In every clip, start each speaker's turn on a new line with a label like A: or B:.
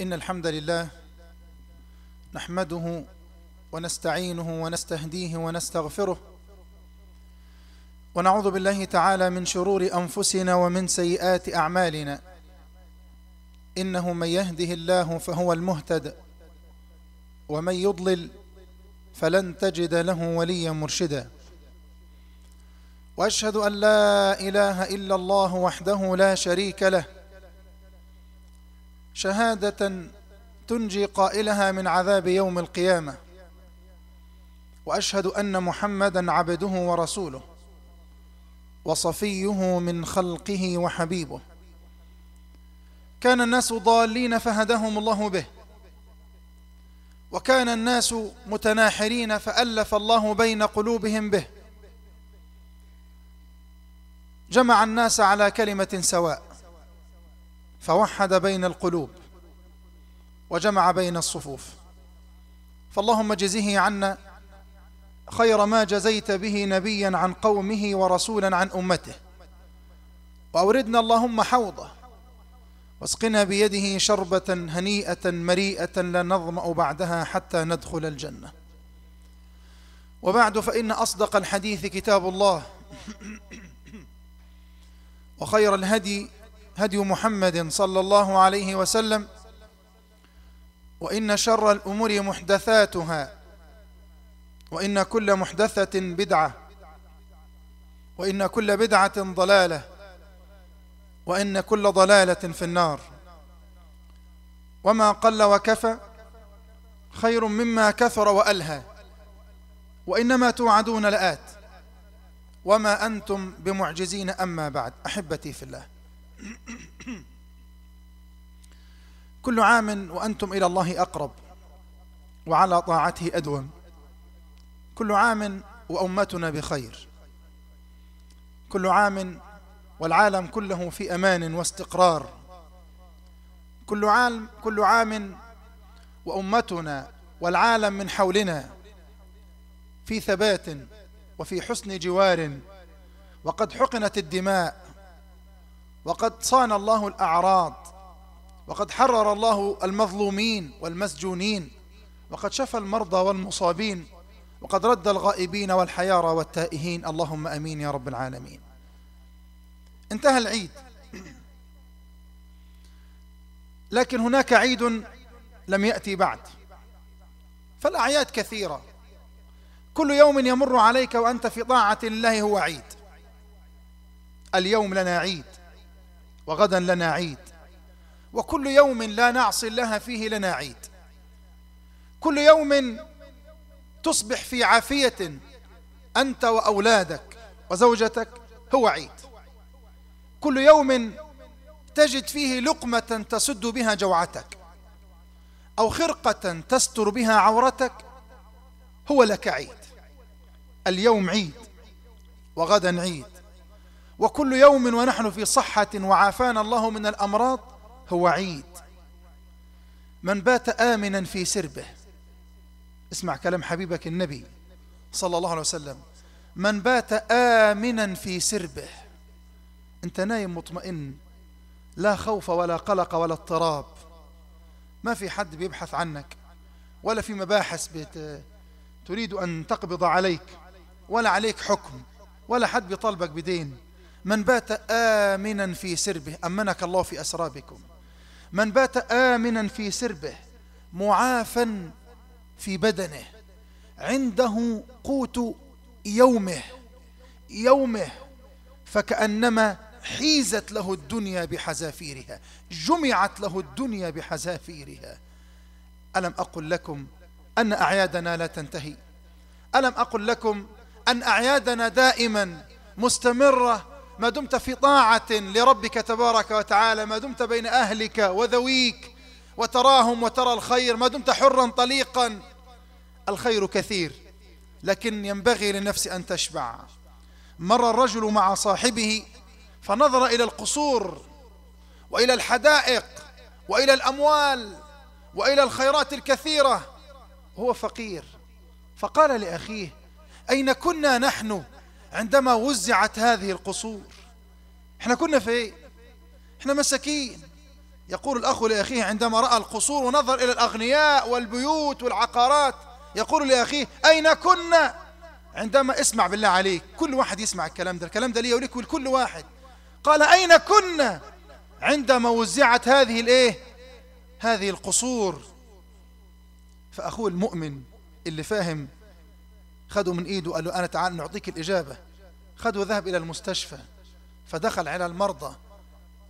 A: إن الحمد لله نحمده ونستعينه ونستهديه ونستغفره ونعوذ بالله تعالى من شرور أنفسنا ومن سيئات أعمالنا إنه من يهده الله فهو المهتد ومن يضلل فلن تجد له وليا مرشدا وأشهد أن لا إله إلا الله وحده لا شريك له شهادة تنجي قائلها من عذاب يوم القيامة وأشهد أن محمدا عبده ورسوله وصفيه من خلقه وحبيبه كان الناس ضالين فهداهم الله به وكان الناس متناحرين فألف الله بين قلوبهم به جمع الناس على كلمة سواء فوحد بين القلوب وجمع بين الصفوف فاللهم جزيه عنا خير ما جزيت به نبيا عن قومه ورسولا عن أمته وأوردنا اللهم حوضه واسقنا بيده شربة هنيئة مريئة لا نظمأ بعدها حتى ندخل الجنة وبعد فإن أصدق الحديث كتاب الله وخير الهدي هدي محمد صلى الله عليه وسلم وإن شر الأمور محدثاتها وإن كل محدثة بدعة وإن كل بدعة ضلالة وإن كل ضلالة في النار وما قل وكفى خير مما كثر وألهى وإنما توعدون لآت وما أنتم بمعجزين أما بعد أحبتي في الله كل عام وأنتم إلى الله أقرب وعلى طاعته أدوم كل عام وأمتنا بخير كل عام والعالم كله في أمان واستقرار كل عام كل عام وأمتنا والعالم من حولنا في ثبات وفي حسن جوار وقد حقنت الدماء وقد صان الله الأعراض وقد حرر الله المظلومين والمسجونين وقد شفى المرضى والمصابين وقد رد الغائبين والحيارى والتائهين اللهم أمين يا رب العالمين انتهى العيد لكن هناك عيد لم يأتي بعد فالأعياد كثيرة كل يوم يمر عليك وأنت في طاعة الله هو عيد اليوم لنا عيد وغدا لنا عيد وكل يوم لا نعصي الله فيه لنا عيد كل يوم تصبح في عافية أنت وأولادك وزوجتك هو عيد كل يوم تجد فيه لقمة تسد بها جوعتك أو خرقة تستر بها عورتك هو لك عيد اليوم عيد وغدا عيد وكل يوم ونحن في صحة وعافانا الله من الأمراض هو عيد من بات آمنا في سربه اسمع كلام حبيبك النبي صلى الله عليه وسلم من بات آمنا في سربه انت نايم مطمئن لا خوف ولا قلق ولا اضطراب ما في حد بيبحث عنك ولا في مباحث بت... تريد أن تقبض عليك ولا عليك حكم ولا حد بيطالبك بدين من بات آمنا في سربه أمنك الله في أسرابكم من بات آمنا في سربه معافا في بدنه عنده قوت يومه يومه فكأنما حيزت له الدنيا بحذافيرها جمعت له الدنيا بحذافيرها ألم أقل لكم أن أعيادنا لا تنتهي ألم أقل لكم أن أعيادنا دائما مستمرة ما دمت في طاعة لربك تبارك وتعالى ما دمت بين أهلك وذويك وتراهم وترى الخير ما دمت حرا طليقا الخير كثير لكن ينبغي للنفس أن تشبع مر الرجل مع صاحبه فنظر إلى القصور وإلى الحدائق وإلى الأموال وإلى الخيرات الكثيرة هو فقير فقال لأخيه أين كنا نحن؟ عندما وزعت هذه القصور احنا كنا في ايه احنا مساكين يقول الأخ لأخيه عندما رأى القصور ونظر إلى الأغنياء والبيوت والعقارات يقول لأخيه أين كنا عندما اسمع بالله عليك كل واحد يسمع الكلام ده الكلام ده ليه وليك ولكل واحد قال أين كنا عندما وزعت هذه الايه هذه القصور فأخوه المؤمن اللي فاهم خدوا من إيده قال له أنا تعال نعطيك الإجابة خدوا ذهب إلى المستشفى فدخل على المرضى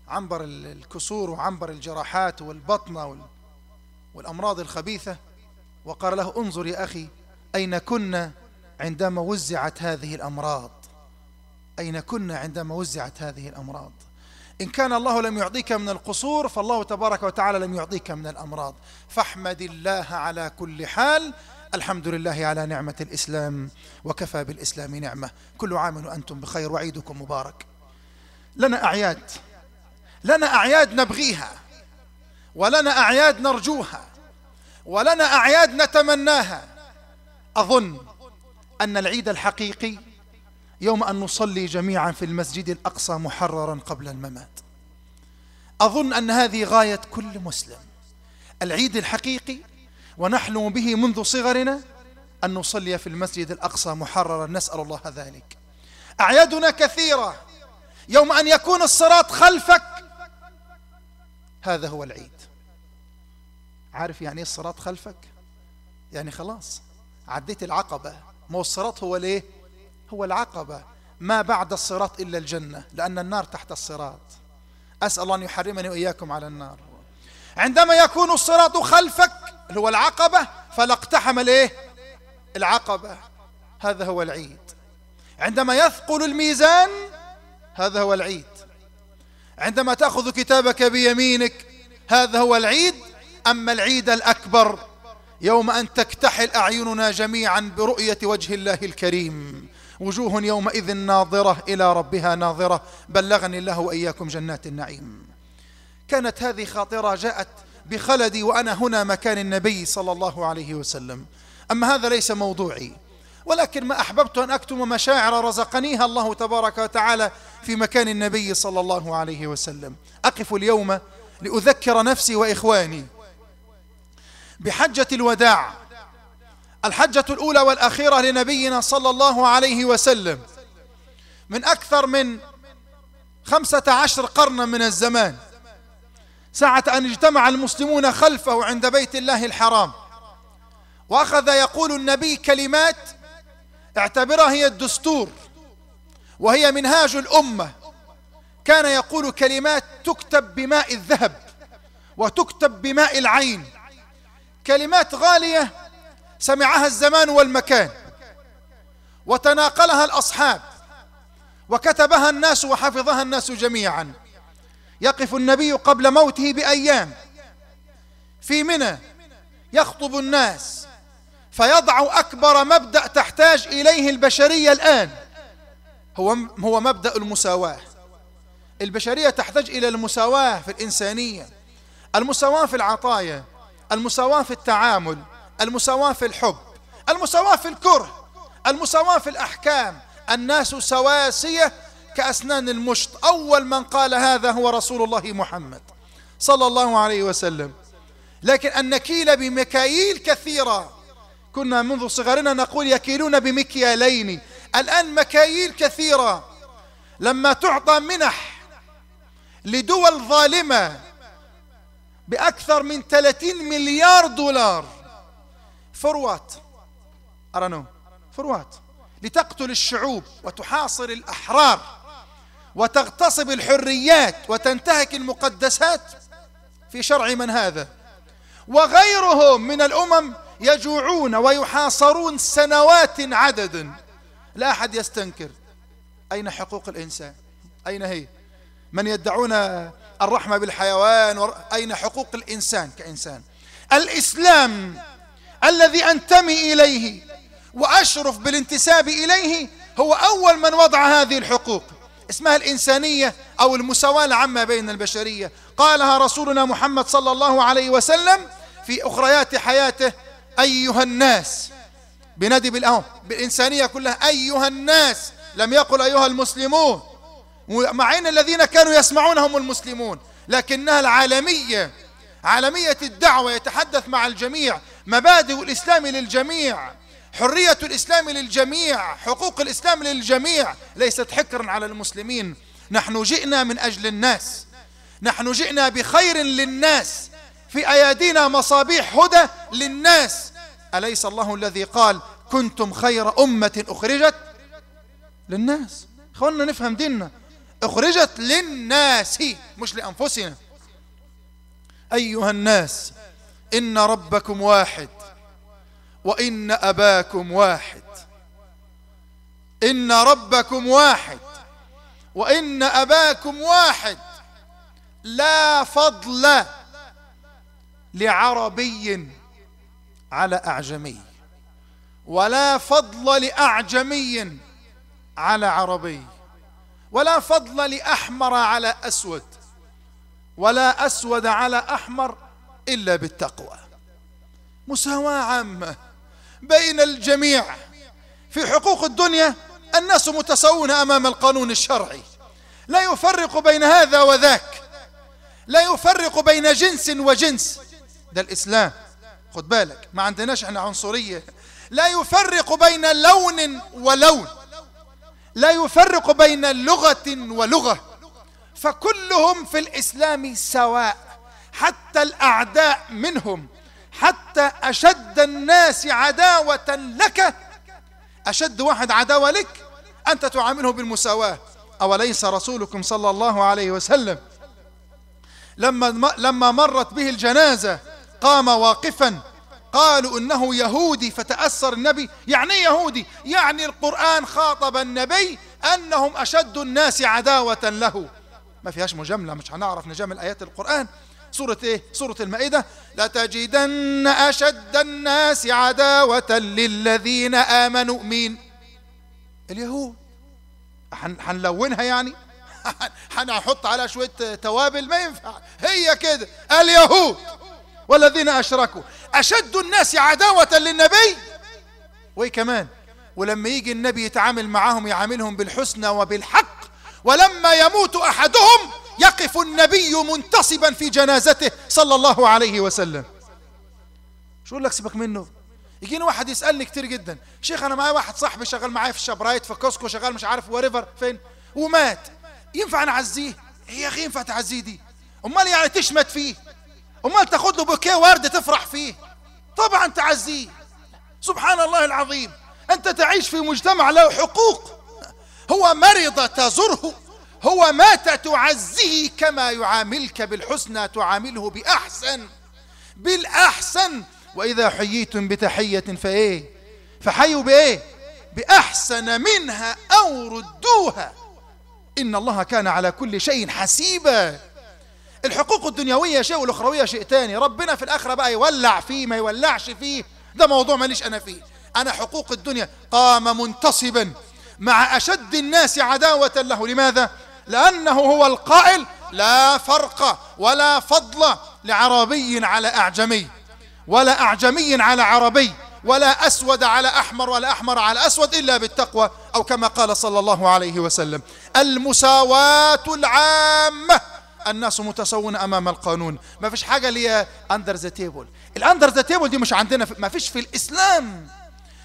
A: عنبر الكسور وعنبر الجراحات والبطنة والأمراض الخبيثة وقال له انظر يا أخي أين كنا عندما وزعت هذه الأمراض أين كنا عندما وزعت هذه الأمراض إن كان الله لم يعطيك من القصور فالله تبارك وتعالى لم يعطيك من الأمراض فاحمد الله على كل حال الحمد لله على نعمة الإسلام وكفى بالإسلام نعمة كل عام وأنتم بخير وعيدكم مبارك لنا أعياد لنا أعياد نبغيها ولنا أعياد نرجوها ولنا أعياد نتمناها أظن أن العيد الحقيقي يوم أن نصلي جميعا في المسجد الأقصى محررا قبل الممات أظن أن هذه غاية كل مسلم العيد الحقيقي ونحلم به منذ صغرنا أن نصلي في المسجد الأقصى محررا نسأل الله ذلك أعيادنا كثيرة يوم أن يكون الصراط خلفك هذا هو العيد عارف يعني ايه الصراط خلفك يعني خلاص عديت العقبة ما هو الصراط هو ليه هو العقبة ما بعد الصراط إلا الجنة لأن النار تحت الصراط أسأل الله أن يحرمني وإياكم على النار عندما يكون الصراط خلفك اللي هو العقبة فلا اقتحم الايه العقبة هذا هو العيد عندما يثقل الميزان هذا هو العيد عندما تأخذ كتابك بيمينك هذا هو العيد أما العيد الأكبر يوم أن تكتحل أعيننا جميعا برؤية وجه الله الكريم وجوه يومئذ ناظرة إلى ربها ناظرة بلغني الله وإياكم جنات النعيم كانت هذه خاطرة جاءت بخلدي وأنا هنا مكان النبي صلى الله عليه وسلم أما هذا ليس موضوعي ولكن ما أحببت أن أكتم مشاعر رزقنيها الله تبارك وتعالى في مكان النبي صلى الله عليه وسلم أقف اليوم لأذكر نفسي وإخواني بحجة الوداع الحجة الأولى والأخيرة لنبينا صلى الله عليه وسلم من أكثر من خمسة عشر قرنا من الزمان ساعة أن اجتمع المسلمون خلفه عند بيت الله الحرام وأخذ يقول النبي كلمات اعتبرها هي الدستور وهي منهاج الأمة كان يقول كلمات تكتب بماء الذهب وتكتب بماء العين كلمات غالية سمعها الزمان والمكان وتناقلها الأصحاب وكتبها الناس وحفظها الناس جميعاً يقف النبي قبل موته بايام في منى يخطب الناس فيضع اكبر مبدا تحتاج اليه البشريه الان هو هو مبدا المساواه البشريه تحتاج الى المساواه في الانسانيه المساواه في العطايا المساواه في التعامل المساواه في الحب المساواه في الكره المساواه في الاحكام الناس سواسيه كأسنان المشط أول من قال هذا هو رسول الله محمد صلى الله عليه وسلم لكن النكيل بمكاييل كثيرة كنا منذ صغرنا نقول يكيلون بمكيالين الآن مكاييل كثيرة لما تعطى منح لدول ظالمة بأكثر من 30 مليار دولار فروات أرانو فروات لتقتل الشعوب وتحاصر الأحرار وتغتصب الحريات وتنتهك المقدسات في شرع من هذا وغيرهم من الأمم يجوعون ويحاصرون سنوات عددا لا أحد يستنكر أين حقوق الإنسان أين هي من يدعون الرحمة بالحيوان أين حقوق الإنسان كإنسان الإسلام الذي أنتمي إليه وأشرف بالانتساب إليه هو أول من وضع هذه الحقوق اسمها الإنسانية أو المساواة العامة بين البشرية قالها رسولنا محمد صلى الله عليه وسلم في أخريات حياته أيها الناس بنادي بالأهم بالإنسانية كلها أيها الناس لم يقل أيها المسلمون مع أن الذين كانوا يسمعون هم المسلمون لكنها العالمية عالمية الدعوة يتحدث مع الجميع مبادئ الإسلام للجميع حرية الإسلام للجميع حقوق الإسلام للجميع ليست حكرا على المسلمين نحن جئنا من أجل الناس نحن جئنا بخير للناس في أيادينا مصابيح هدى للناس أليس الله الذي قال كنتم خير أمة أخرجت للناس خلنا نفهم ديننا أخرجت للناس مش لأنفسنا أيها الناس إن ربكم واحد وإن أباكم واحد إن ربكم واحد وإن أباكم واحد لا فضل لعربي على أعجمي ولا فضل لأعجمي على عربي ولا فضل لأحمر على أسود ولا أسود على أحمر إلا بالتقوى مساواة عامة بين الجميع في حقوق الدنيا الناس متساوون أمام القانون الشرعي لا يفرق بين هذا وذاك لا يفرق بين جنس وجنس ده الإسلام خد بالك ما عندناش احنا عنصرية لا يفرق بين لون ولون لا يفرق بين لغة ولغة فكلهم في الإسلام سواء حتى الأعداء منهم حتى أشد الناس عداوة لك أشد واحد عداوة لك أنت تعامله بالمساواة أوليس رسولكم صلى الله عليه وسلم لما لما مرت به الجنازة قام واقفا قالوا إنه يهودي فتأثر النبي يعني إيه يهودي يعني القرآن خاطب النبي أنهم أشد الناس عداوة له ما فيهاش مجاملة مش هنعرف نجامل آيات القرآن سورة إيه؟ سورة المائدة لتجدن أشد الناس عداوة للذين آمنوا مين اليهود هنلونها يعني هنحط على شوية توابل ما ينفع هي كده اليهود والذين أشركوا أشد الناس عداوة للنبي وإيه كمان ولما يجي النبي يتعامل معهم يعاملهم بالحسنى وبالحق ولما يموت أحدهم يقف النبي منتصبا في جنازته صلى الله عليه وسلم شو اقول لك سيبك منه يجيني واحد يسالني كتير جدا شيخ انا معايا واحد صاحبي شغال معايا في الشبرايت في كوسكو شغال مش عارف وريفر فين ومات ينفع نعزيه إيه يا اخي ينفع تعزيه دي امال يعني تشمت فيه امال تاخد له بوكيه ورد تفرح فيه طبعا تعزيه سبحان الله العظيم انت تعيش في مجتمع له حقوق هو مرض تزره هو مات تعزيه كما يعاملك بالحسنى تعامله بأحسن بالأحسن وإذا حييتم بتحية فإيه فحيوا بإيه بأحسن منها أو ردوها إن الله كان على كل شيء حسيبا الحقوق الدنيوية شيء والأخروية شيء تاني ربنا في الآخرة بقى يولع فيه ما يولعش فيه ده موضوع ماليش أنا فيه أنا حقوق الدنيا قام منتصبا مع أشد الناس عداوة له لماذا؟ لأنه هو القائل لا فرق ولا فضل لعربي على أعجمي ولا أعجمي على عربي ولا أسود على أحمر ولا أحمر على أسود إلا بالتقوى أو كما قال صلى الله عليه وسلم المساواة العامة الناس متساوون أمام القانون ما فيش حاجة لي أندر ذا تيبل الأندر ذا تيبل دي مش عندنا ما فيش في الإسلام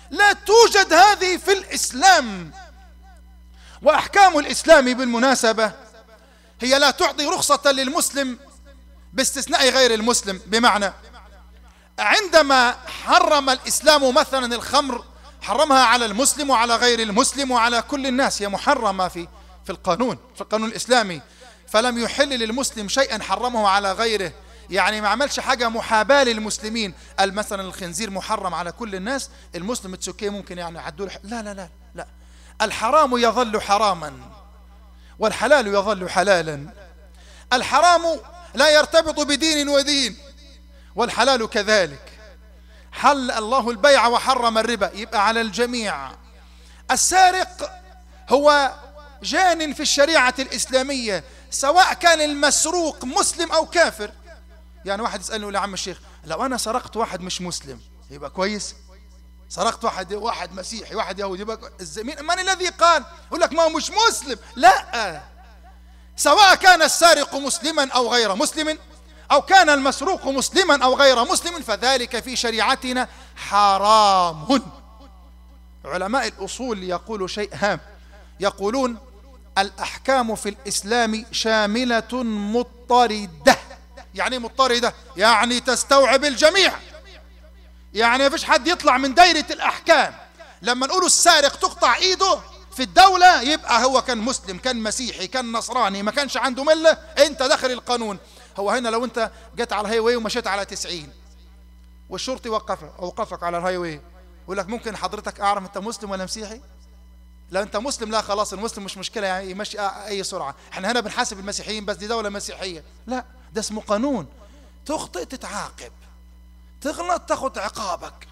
A: لا توجد هذه في الإسلام وأحكام الإسلام بالمناسبة هي لا تعطي رخصة للمسلم باستثناء غير المسلم بمعنى عندما حرم الإسلام مثلا الخمر حرمها على المسلم وعلى غير المسلم وعلى كل الناس هي محرمة في في القانون في القانون الإسلامي فلم يحل للمسلم شيئا حرمه على غيره يعني ما عملش حاجة محاباة للمسلمين قال مثلا الخنزير محرم على كل الناس المسلم اتس اوكي ممكن يعني عدوا لا لا لا الحرام يظل حراما والحلال يظل حلالا الحرام لا يرتبط بدين ودين والحلال كذلك حل الله البيع وحرم الربا يبقى على الجميع السارق هو جان في الشريعة الإسلامية سواء كان المسروق مسلم أو كافر يعني واحد يسألني يقول يا عم الشيخ لو أنا سرقت واحد مش مسلم يبقى كويس سرقت واحد واحد مسيحي واحد يهودي من الذي قال يقول لك ما هو مش مسلم لا سواء كان السارق مسلما او غير مسلم او كان المسروق مسلما او غير مسلم فذلك في شريعتنا حرام علماء الاصول يقولوا شيء هام يقولون الاحكام في الاسلام شامله مضطرده يعني مضطرده يعني تستوعب الجميع يعني مفيش حد يطلع من دايرة الأحكام لما نقول السارق تقطع إيده في الدولة يبقى هو كان مسلم كان مسيحي كان نصراني ما كانش عنده ملة أنت داخل القانون هو هنا لو أنت جيت على الهاي واي ومشيت على 90 والشرطي وقفك أوقفك على الهاي واي يقول لك ممكن حضرتك أعرف أنت مسلم ولا مسيحي؟ لو انت مسلم لا خلاص المسلم مش مشكله يعني يمشي اي سرعه احنا هنا بنحاسب المسيحيين بس دي دوله مسيحيه لا ده اسمه قانون تخطئ تتعاقب تغلط تاخذ عقابك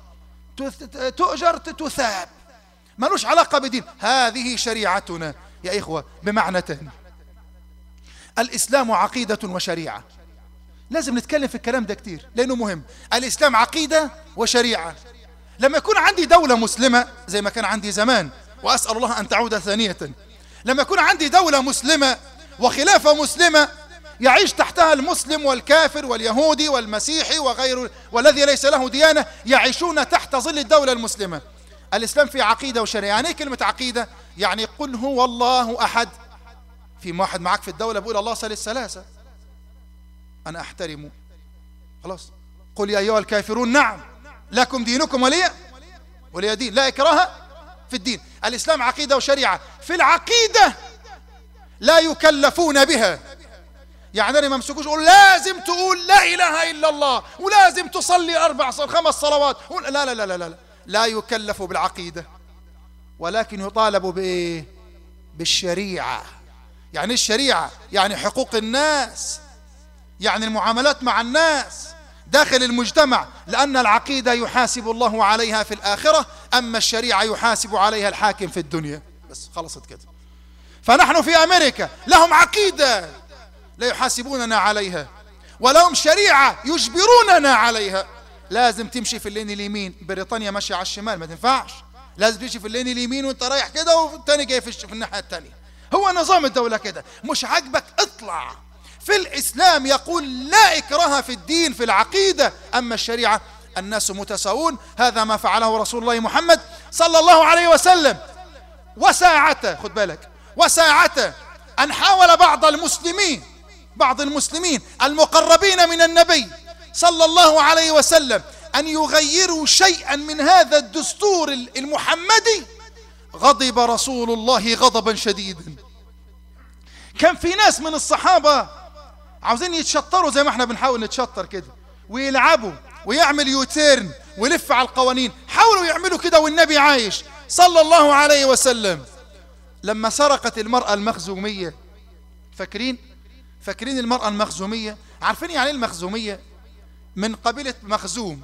A: تؤجر تثاب مالوش علاقة بدين هذه شريعتنا يا إخوة بمعنى تاني الإسلام عقيدة وشريعة لازم نتكلم في الكلام ده كتير لأنه مهم الإسلام عقيدة وشريعة لما يكون عندي دولة مسلمة زي ما كان عندي زمان وأسأل الله أن تعود ثانية لما يكون عندي دولة مسلمة وخلافة مسلمة يعيش تحتها المسلم والكافر واليهودي والمسيحي وغير والذي ليس له ديانة يعيشون تحت ظل الدولة المسلمة الإسلام في عقيدة وشريعة يعني إيه كلمة عقيدة يعني قل هو الله أحد في واحد معاك في الدولة بيقول الله صلى الثلاثة أنا أحترمه خلاص قل يا أيها الكافرون نعم لكم دينكم ولي ولي دين لا إكراه في الدين الإسلام عقيدة وشريعة في العقيدة لا يكلفون بها يعني انا ما امسكوش اقول لازم تقول لا اله الا الله ولازم تصلي اربع خمس صلوات لا لا لا لا لا لا يكلف بالعقيده ولكن يطالب بايه بالشريعه يعني الشريعه يعني حقوق الناس يعني المعاملات مع الناس داخل المجتمع لأن العقيدة يحاسب الله عليها في الآخرة أما الشريعة يحاسب عليها الحاكم في الدنيا بس خلصت كده فنحن في أمريكا لهم عقيدة لا يحاسبوننا عليها ولهم شريعة يجبروننا عليها لازم تمشي في اللين اليمين بريطانيا ماشية على الشمال ما تنفعش لازم تمشي في اللين اليمين وانت رايح كده والتاني جاي في, في الناحية التانية هو نظام الدولة كده مش عاجبك اطلع في الإسلام يقول لا إكراه في الدين في العقيدة أما الشريعة الناس متساوون هذا ما فعله رسول الله محمد صلى الله عليه وسلم وساعته خد بالك وساعته أن حاول بعض المسلمين بعض المسلمين المقربين من النبي صلى الله عليه وسلم أن يغيروا شيئا من هذا الدستور المحمدي غضب رسول الله غضبا شديدا كان في ناس من الصحابة عاوزين يتشطروا زي ما احنا بنحاول نتشطر كده ويلعبوا ويعمل يوتيرن ويلف على القوانين حاولوا يعملوا كده والنبي عايش صلى الله عليه وسلم لما سرقت المرأة المخزومية فاكرين فاكرين المرأة المخزومية عارفين يعني ايه المخزومية من قبيلة مخزوم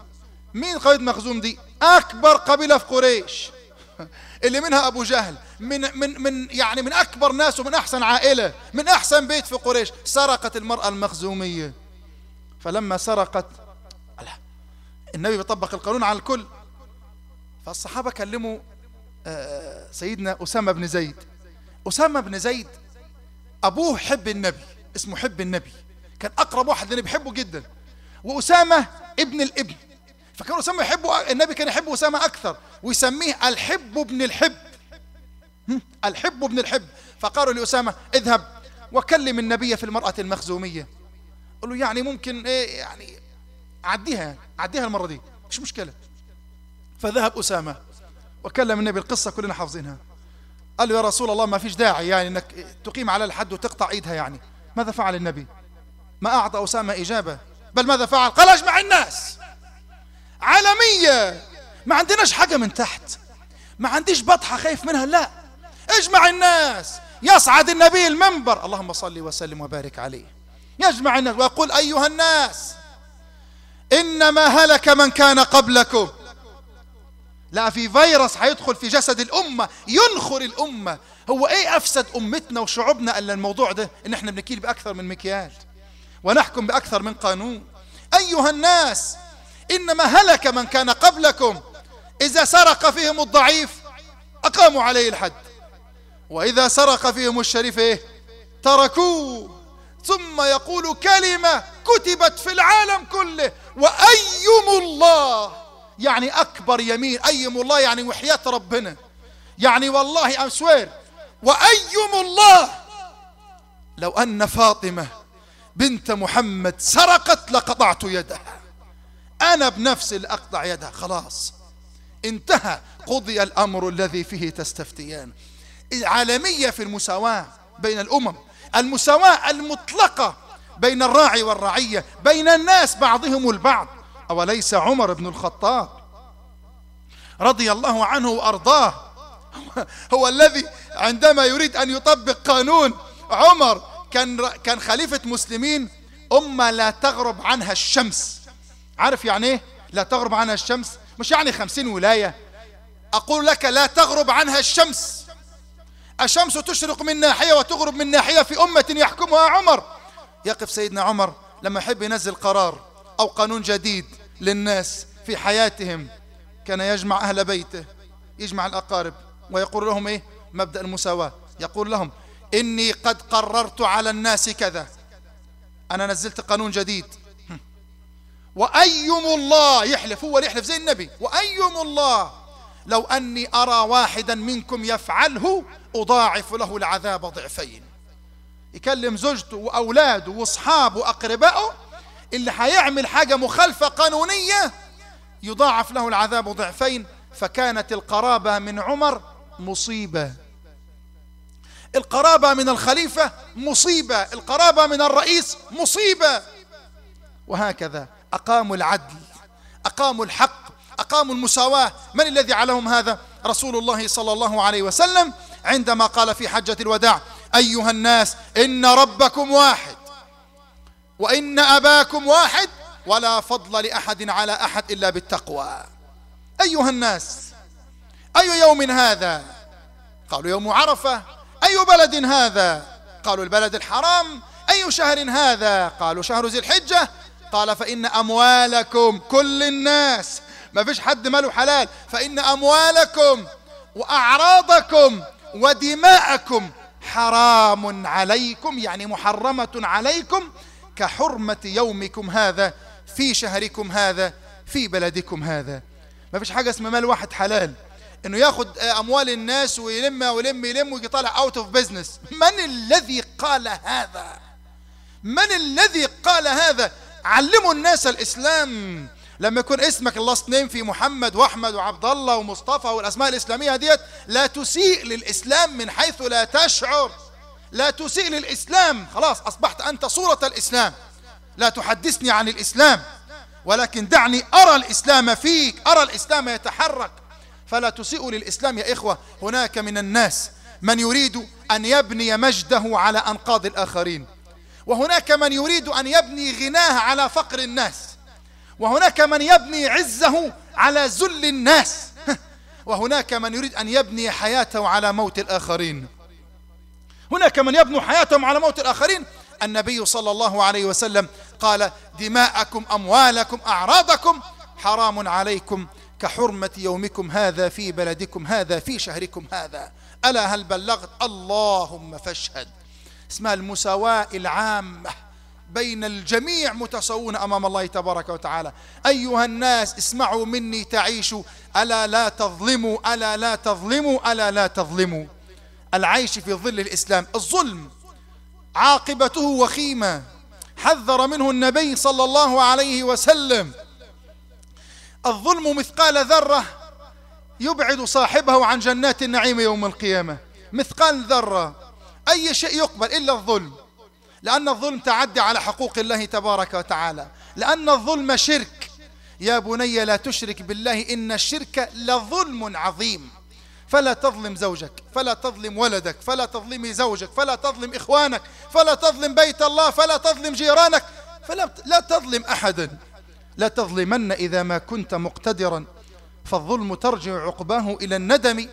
A: مين قبيلة مخزوم دي أكبر قبيلة في قريش اللي منها أبو جهل من, من, من يعني من أكبر ناس ومن أحسن عائلة من أحسن بيت في قريش سرقت المرأة المخزومية فلما سرقت النبي بيطبق القانون على الكل فالصحابة كلموا آه، سيدنا أسامة بن زيد أسامة بن زيد أبوه حب النبي اسمه حب النبي كان أقرب واحد للنبي بيحبه جدا وأسامة ابن الابن فكان أسامة يحبه النبي كان يحب أسامة أكثر ويسميه الحب ابن الحب الحب ابن الحب فقالوا لأسامة اذهب وكلم النبي في المرأة المخزومية قال له يعني ممكن ايه يعني عديها يعني عديها المرة دي مش مشكلة فذهب أسامة وكلم النبي القصة كلنا حافظينها قال له يا رسول الله ما فيش داعي يعني انك تقيم على الحد وتقطع ايدها يعني ماذا فعل النبي ما أعطى أسامة إجابة بل ماذا فعل قال أجمع الناس عالمية ما عندناش حاجة من تحت ما عنديش بطحة خايف منها لا اجمع الناس يصعد النبي المنبر اللهم صل وسلم وبارك عليه يجمع الناس ويقول أيها الناس إنما هلك من كان قبلكم لا في فيروس هيدخل في جسد الأمة ينخر الأمة هو إيه أفسد أمتنا وشعوبنا إلا الموضوع ده إن إحنا بنكيل بأكثر من مكيال ونحكم بأكثر من قانون أيها الناس إنما هلك من كان قبلكم إذا سرق فيهم الضعيف أقاموا عليه الحد وإذا سرق فيهم الشريف إيه تركوه ثم يقول كلمة كتبت في العالم كله وأيم الله يعني أكبر يمين أيم الله يعني وحياة ربنا يعني والله أم سوير وأيم الله لو أن فاطمة بنت محمد سرقت لقطعت يدها أنا بنفسي اللي أقطع يدها خلاص انتهى قضي الأمر الذي فيه تستفتيان العالمية في المساواة بين الأمم المساواة المطلقة بين الراعي والرعية بين الناس بعضهم البعض أوليس عمر بن الخطاب رضي الله عنه وأرضاه هو الذي عندما يريد أن يطبق قانون عمر كان كان خليفة مسلمين أمة لا تغرب عنها الشمس عارف يعني إيه؟ لا تغرب عنها الشمس مش يعني خمسين ولاية أقول لك لا تغرب عنها الشمس الشمس تشرق من ناحية وتغرب من ناحية في أمة يحكمها عمر يقف سيدنا عمر لما يحب ينزل قرار أو قانون جديد للناس في حياتهم كان يجمع أهل بيته يجمع الأقارب ويقول لهم إيه مبدأ المساواة يقول لهم إني قد قررت على الناس كذا أنا نزلت قانون جديد وأيم الله يحلف هو اللي يحلف زي النبي وأيم الله لو أني أرى واحدا منكم يفعله أضاعف له العذاب ضعفين يكلم زوجته وأولاده وأصحابه وأقربائه اللي هيعمل حاجة مخالفة قانونية يضاعف له العذاب ضعفين فكانت القرابة من عمر مصيبة القرابة من الخليفة مصيبة القرابة من الرئيس مصيبة وهكذا أقاموا العدل أقاموا الحق أقاموا المساواة من الذي علهم هذا رسول الله صلى الله عليه وسلم عندما قال في حجة الوداع أيها الناس إن ربكم واحد وإن أباكم واحد ولا فضل لأحد على أحد إلا بالتقوى أيها الناس أي يوم هذا قالوا يوم عرفة أي بلد هذا قالوا البلد الحرام أي شهر هذا قالوا شهر ذي الحجة قال فإن أموالكم كل الناس ما فيش حد ماله حلال فإن أموالكم وأعراضكم ودماءكم حرام عليكم يعني محرمة عليكم كحرمة يومكم هذا في شهركم هذا في بلدكم هذا ما فيش حاجة اسمها مال واحد حلال انه ياخد آه، اموال الناس ويلم ويلم يلم ويجي طالع اوت اوف بزنس من الذي قال هذا من الذي قال هذا علموا الناس الاسلام لما يكون اسمك اللاست نيم في محمد واحمد وعبد الله ومصطفى والاسماء الاسلاميه ديت لا تسيء للاسلام من حيث لا تشعر لا تسيء للإسلام خلاص أصبحت أنت صورة الإسلام لا تحدثني عن الإسلام ولكن دعني أرى الإسلام فيك أرى الإسلام يتحرك فلا تسيء للإسلام يا إخوة هناك من الناس من يريد أن يبني مجده على أنقاض الآخرين وهناك من يريد أن يبني غناه على فقر الناس وهناك من يبني عزه على ذل الناس وهناك من يريد أن يبني حياته على موت الآخرين هناك من يبنوا حياتهم على موت الآخرين النبي صلى الله عليه وسلم قال دماءكم أموالكم أعراضكم حرام عليكم كحرمة يومكم هذا في بلدكم هذا في شهركم هذا ألا هل بلغت اللهم فاشهد اسمها المساواة العامة بين الجميع متساوون أمام الله تبارك وتعالى أيها الناس اسمعوا مني تعيشوا ألا لا تظلموا ألا لا تظلموا ألا لا تظلموا العيش في ظل الإسلام الظلم عاقبته وخيمة حذر منه النبي صلى الله عليه وسلم الظلم مثقال ذرة يبعد صاحبه عن جنات النعيم يوم القيامة مثقال ذرة أي شيء يقبل إلا الظلم لأن الظلم تعدي على حقوق الله تبارك وتعالى لأن الظلم شرك يا بني لا تشرك بالله إن الشرك لظلم عظيم فلا تظلم زوجك فلا تظلم ولدك فلا تظلمي زوجك فلا تظلم إخوانك فلا تظلم بيت الله فلا تظلم جيرانك فلا لا تظلم أحدا لا تظلمن إذا ما كنت مقتدرا فالظلم ترجع عقباه إلى الندم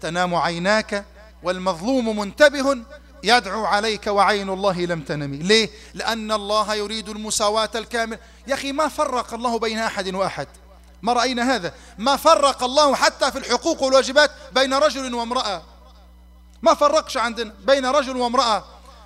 A: تنام عيناك والمظلوم منتبه يدعو عليك وعين الله لم تنم ليه؟ لأن الله يريد المساواة الكاملة يا أخي ما فرق الله بين أحد وأحد ما رأينا هذا ما فرق الله حتى في الحقوق والواجبات بين رجل وامرأة ما فرقش عندنا بين رجل وامرأة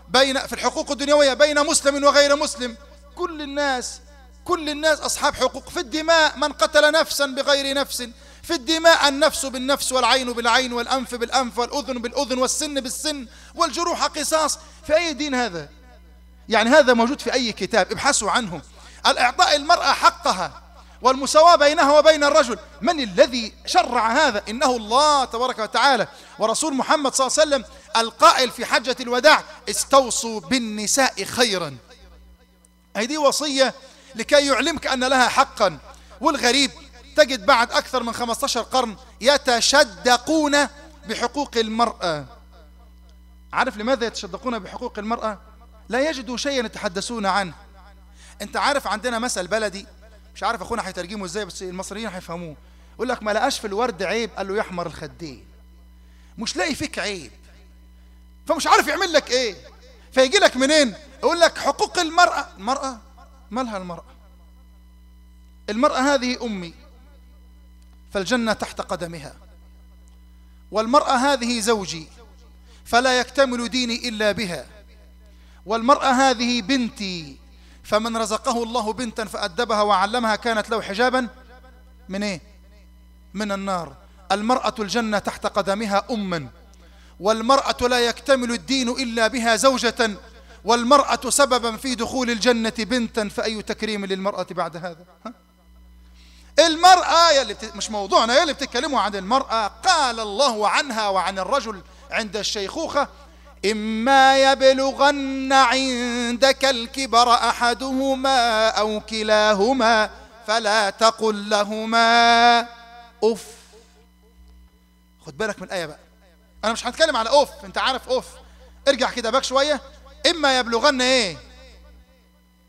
A: بين في الحقوق الدنيوية بين مسلم وغير مسلم كل الناس كل الناس أصحاب حقوق في الدماء من قتل نفسا بغير نفس في الدماء النفس بالنفس والعين بالعين والأنف بالأنف والأذن بالأذن والسن بالسن والجروح قصاص في أي دين هذا يعني هذا موجود في أي كتاب ابحثوا عنه الإعطاء المرأة حقها والمساواة بينها وبين الرجل من الذي شرع هذا إنه الله تبارك وتعالى ورسول محمد صلى الله عليه وسلم القائل في حجة الوداع استوصوا بالنساء خيرا هذه وصية لكي يعلمك أن لها حقا والغريب تجد بعد أكثر من 15 قرن يتشدقون بحقوق المرأة عارف لماذا يتشدقون بحقوق المرأة لا يجدوا شيئا يتحدثون عنه انت عارف عندنا مثل بلدي مش عارف اخونا هيترجمه ازاي بس المصريين هيفهموه يقول لك ما لقاش في الورد عيب قال له يحمر الخدين مش لاقي فيك عيب فمش عارف يعمل لك ايه فيجي لك منين يقول لك حقوق المرأة المرأة مالها المرأة المرأة هذه أمي فالجنة تحت قدمها والمرأة هذه زوجي فلا يكتمل ديني إلا بها والمرأة هذه بنتي فمن رزقه الله بنتا فأدبها وعلمها كانت له حجابا من إيه؟ من النار المرأة الجنة تحت قدمها أما والمرأة لا يكتمل الدين إلا بها زوجة والمرأة سببا في دخول الجنة بنتا فأي تكريم للمرأة بعد هذا ها؟ المرأة يلي بت... مش موضوعنا يلي بتتكلموا عن المرأة قال الله عنها وعن الرجل عند الشيخوخة اما يبلغن عندك الكبر احدهما او كلاهما فلا تقل لهما اف خد بالك من الايه بقى انا مش هتكلم على اوف انت عارف اوف ارجع كده بقى شويه اما يبلغن ايه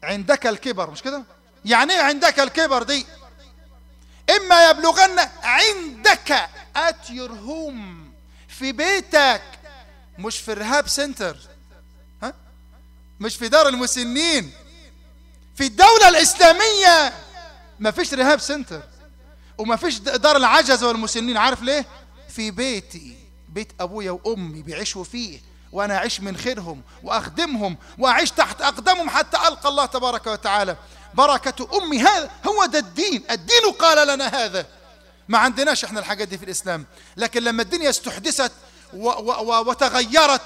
A: عندك الكبر مش كده يعني ايه عندك الكبر دي اما يبلغن عندك at your home في بيتك مش في الرهاب سنتر ها؟ مش في دار المسنين في الدولة الإسلامية ما فيش رهاب سنتر وما فيش دار العجز والمسنين عارف ليه في بيتي بيت أبويا وأمي بيعيشوا فيه وأنا أعيش من خيرهم وأخدمهم وأعيش تحت أقدامهم حتى ألقى الله تبارك وتعالى بركة أمي هذا هو ده الدين الدين قال لنا هذا ما عندناش احنا الحاجات دي في الإسلام لكن لما الدنيا استحدثت وتغيرت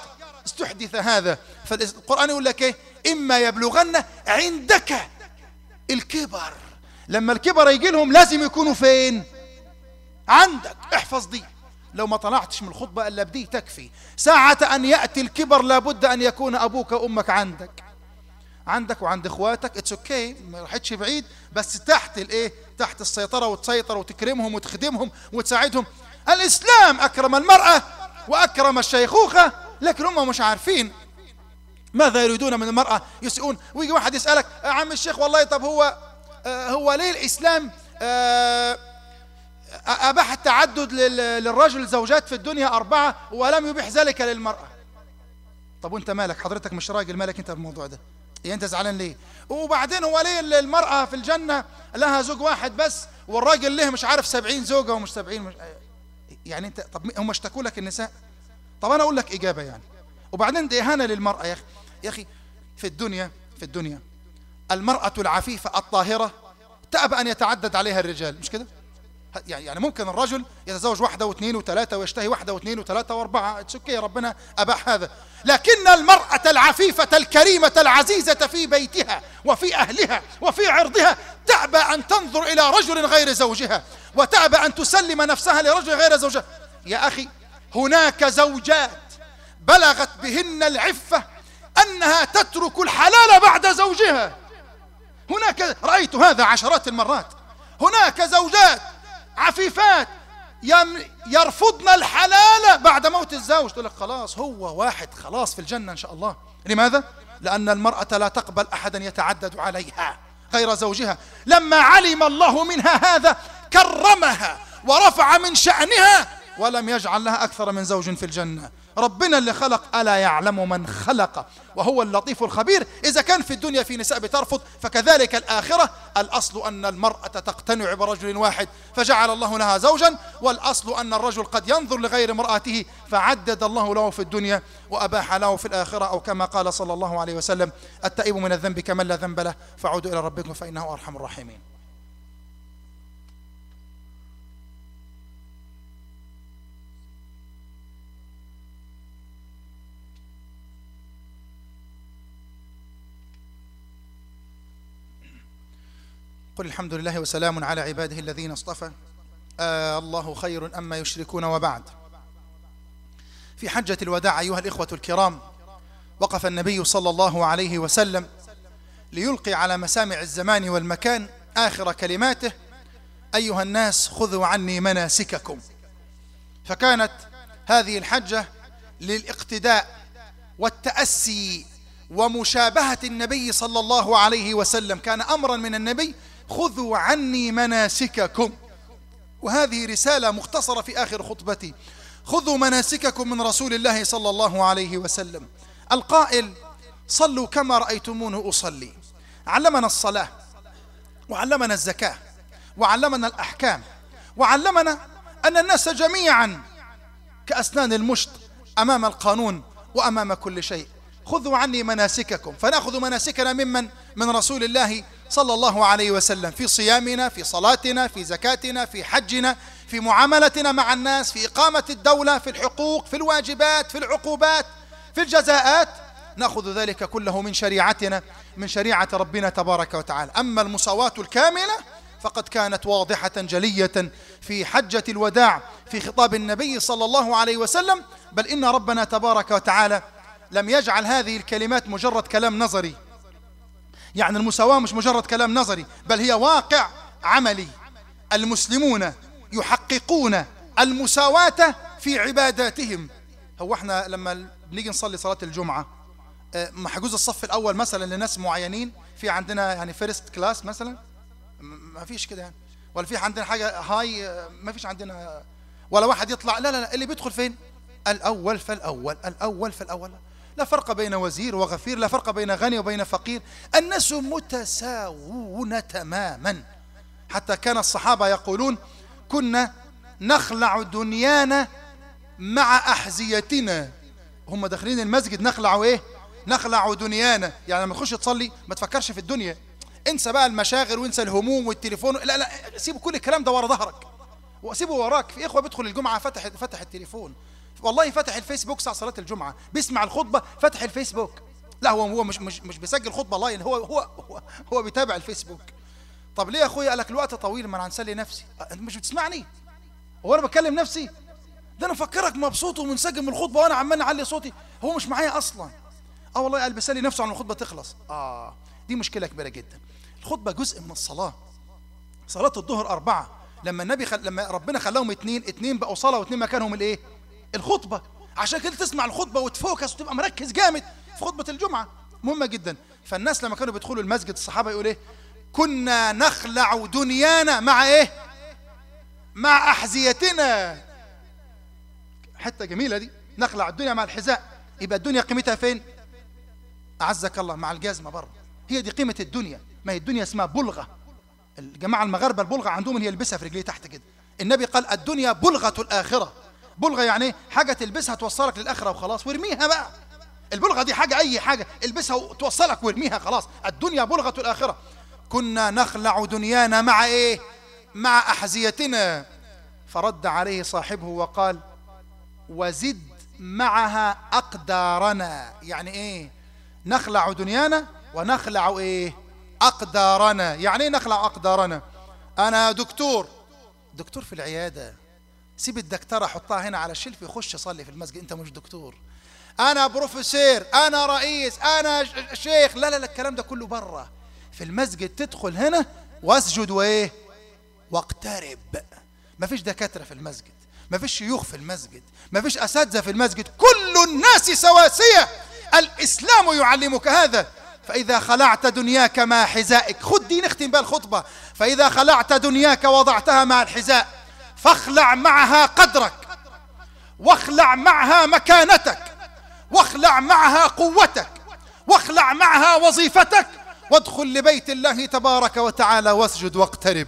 A: استحدث هذا فالقرآن يقول لك ايه إما يبلغن عندك الكبر لما الكبر يجي لهم لازم يكونوا فين عندك احفظ دي لو ما طلعتش من الخطبة إلا بدي تكفي ساعة أن يأتي الكبر لابد أن يكون أبوك وأمك عندك عندك وعند إخواتك اتس اوكي okay. ما راحتش بعيد بس تحت الإيه تحت السيطرة وتسيطر وتكرمهم وتخدمهم وتساعدهم الإسلام أكرم المرأة وأكرم الشيخوخة لكن هم مش عارفين ماذا يريدون من المرأة يسئون ويجي واحد يسألك آه، عم الشيخ والله طب هو آه، هو ليه الإسلام آه، أباح التعدد للرجل زوجات في الدنيا أربعة ولم يبيح ذلك للمرأة طب وانت مالك حضرتك مش راجل مالك انت بالموضوع ده يعني انت زعلان ليه وبعدين هو ليه المرأة في الجنة لها زوج واحد بس والراجل ليه مش عارف سبعين زوجة ومش سبعين مش... يعني انت طب هم اشتكوا لك النساء طب انا اقول لك اجابه يعني وبعدين دي اهانه للمراه يا اخي يا اخي في الدنيا في الدنيا المراه العفيفه الطاهره تأبى ان يتعدد عليها الرجال مش كده يعني-, يعني ممكن الرجل يتزوج واحدة واثنين وثلاثة ويشتهي واحدة واثنين وثلاثة واربعة اوكي ربنا أباح هذا لكن المرأة العفيفة الكريمة العزيزة في بيتها وفي أهلها وفي عرضها تأبى أن تنظر إلى رجل غير زوجها وتأبى أن تسلم نفسها لرجل غير زوجها يا أخي هناك زوجات بلغت بهن العفة أنها تترك الحلال بعد زوجها هناك رأيت هذا عشرات المرات هناك زوجات عفيفات يرفضن الحلال بعد موت الزوج تقول لك خلاص هو واحد خلاص في الجنة إن شاء الله لماذا؟ لأن المرأة لا تقبل أحدا يتعدد عليها غير زوجها لما علم الله منها هذا كرمها ورفع من شأنها ولم يجعل لها أكثر من زوج في الجنة ربنا اللي خلق ألا يعلم من خلق وهو اللطيف الخبير إذا كان في الدنيا في نساء بترفض فكذلك الآخرة الأصل أن المرأة تقتنع برجل واحد فجعل الله لها زوجا والأصل أن الرجل قد ينظر لغير امرأته فعدد الله له في الدنيا وأباح له في الآخرة أو كما قال صلى الله عليه وسلم التائب من الذنب كمن لا ذنب له فعودوا إلى ربكم فإنه أرحم الراحمين قل الحمد لله وسلام على عباده الذين اصطفى آه الله خير أما يشركون وبعد في حجة الوداع أيها الإخوة الكرام وقف النبي صلى الله عليه وسلم ليلقي على مسامع الزمان والمكان آخر كلماته أيها الناس خذوا عني مناسككم فكانت هذه الحجة للاقتداء والتأسي ومشابهة النبي صلى الله عليه وسلم كان أمرا من النبي خذوا عني مناسككم وهذه رسالة مختصرة في آخر خطبتي خذوا مناسككم من رسول الله صلى الله عليه وسلم القائل صلوا كما رأيتمونه أصلي علمنا الصلاة وعلمنا الزكاة وعلمنا الأحكام وعلمنا أن الناس جميعا كأسنان المشط أمام القانون وأمام كل شيء خذوا عني مناسككم فنأخذ مناسكنا ممن من رسول الله صلى الله عليه وسلم في صيامنا في صلاتنا في زكاتنا في حجنا في معاملتنا مع الناس في إقامة الدولة في الحقوق في الواجبات في العقوبات في الجزاءات نأخذ ذلك كله من شريعتنا من شريعة ربنا تبارك وتعالى أما المساواة الكاملة فقد كانت واضحة جلية في حجة الوداع في خطاب النبي صلى الله عليه وسلم بل إن ربنا تبارك وتعالى لم يجعل هذه الكلمات مجرد كلام نظري يعني المساواة مش مجرد كلام نظري بل هي واقع عملي المسلمون يحققون المساواة في عباداتهم هو احنا لما بنيجي نصلي صلاة الجمعة آه، محجوز الصف الأول مثلا لناس معينين في عندنا يعني فيرست كلاس مثلا ما فيش كده يعني ولا في عندنا حاجة هاي آه، ما فيش عندنا ولا واحد يطلع لا لا لا اللي بيدخل فين الأول فالأول الأول فالأول لا فرق بين وزير وغفير لا فرق بين غني وبين فقير الناس متساوون تماما حتى كان الصحابة يقولون كنا نخلع دنيانا مع أحذيتنا هم داخلين المسجد نخلع ايه نخلع دنيانا يعني لما تخش تصلي ما تفكرش في الدنيا انسى بقى المشاغل وانسى الهموم والتليفون لا لا سيبوا كل الكلام ده ورا ظهرك وسيبه وراك في اخوه بيدخل الجمعه فتح فتح التليفون والله فتح الفيسبوك ساعة صلاة الجمعة بيسمع الخطبة فتح الفيسبوك لا هو هو مش مش مش بيسجل خطبة لاين هو هو هو, هو بيتابع الفيسبوك طب ليه يا اخويا قال لك الوقت طويل ما انا هنسلي نفسي أه، انت مش بتسمعني هو انا بكلم نفسي ده انا افكرك مبسوط ومنسجم من الخطبة وانا عمال اعلي صوتي هو مش معايا اصلا اه والله قال بيسلي نفسه عن الخطبة تخلص اه دي مشكلة كبيرة جدا الخطبة جزء من الصلاة صلاة الظهر أربعة لما النبي خل... لما ربنا خلاهم اتنين اتنين بقوا صلاة واثنين مكانهم الايه؟ الخطبة عشان كده تسمع الخطبة وتفوكس وتبقى مركز جامد في خطبة الجمعة مهمة جدا فالناس لما كانوا بيدخلوا المسجد الصحابة يقول ايه كنا نخلع دنيانا مع ايه مع أحذيتنا حتة جميلة دي نخلع الدنيا مع الحذاء يبقى الدنيا قيمتها فين أعزك الله مع الجزمة بره هي دي قيمة الدنيا ما هي الدنيا اسمها بلغة الجماعة المغاربة البلغة عندهم هي يلبسها في رجليه تحت كده النبي قال الدنيا بلغة الآخرة بلغة يعني حاجة تلبسها توصلك للآخرة وخلاص وارميها بقى البلغة دي حاجة أي حاجة البسها وتوصلك وارميها خلاص الدنيا بلغة الآخرة كنا نخلع دنيانا مع إيه مع أحذيتنا فرد عليه صاحبه وقال وزد معها أقدارنا يعني إيه نخلع دنيانا ونخلع إيه أقدارنا يعني إيه نخلع أقدارنا أنا دكتور دكتور في العيادة سيب الدكتورة حطها هنا على الشلف يخش يصلي في المسجد أنت مش دكتور أنا بروفيسير أنا رئيس أنا شيخ لا لا لا الكلام ده كله برا في المسجد تدخل هنا واسجد وإيه واقترب ما فيش دكاترة في المسجد ما فيش شيوخ في المسجد ما فيش أساتذة في المسجد كل الناس سواسية الإسلام يعلمك هذا فإذا خلعت دنياك مع حذائك خد دي نختم بالخطبة الخطبة فإذا خلعت دنياك وضعتها مع الحذاء فاخلع معها قدرك واخلع معها مكانتك واخلع معها قوتك واخلع معها وظيفتك وادخل لبيت الله تبارك وتعالى واسجد واقترب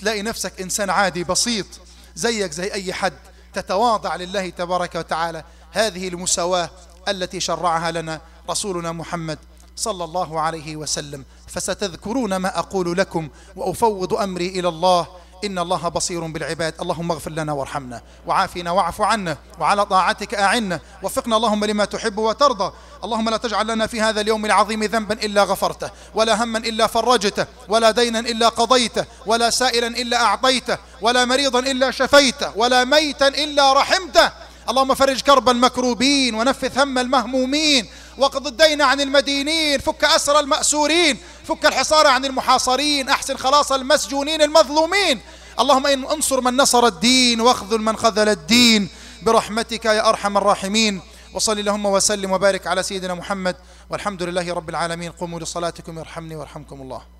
A: تلاقي نفسك إنسان عادي بسيط زيك زي أي حد تتواضع لله تبارك وتعالى هذه المساواة التي شرعها لنا رسولنا محمد صلى الله عليه وسلم فستذكرون ما أقول لكم وأفوض أمري إلى الله إن الله بصير بالعباد اللهم اغفر لنا وارحمنا وعافنا واعف عنا وعلى طاعتك أعنا وفقنا اللهم لما تحب وترضى اللهم لا تجعل لنا في هذا اليوم العظيم ذنبا إلا غفرته ولا هما إلا فرجته ولا دينا إلا قضيته ولا سائلا إلا أعطيته ولا مريضا إلا شفيته ولا ميتا إلا رحمته اللهم فرج كرب المكروبين ونفث هم المهمومين واقض الدين عن المدينين فك أسر المأسورين فك الحصار عن المحاصرين أحسن خلاص المسجونين المظلومين اللهم إن انصر من نصر الدين واخذل من خذل الدين برحمتك يا أرحم الراحمين وصلي اللهم وسلم وبارك على سيدنا محمد والحمد لله رب العالمين قوموا لصلاتكم يرحمني ويرحمكم الله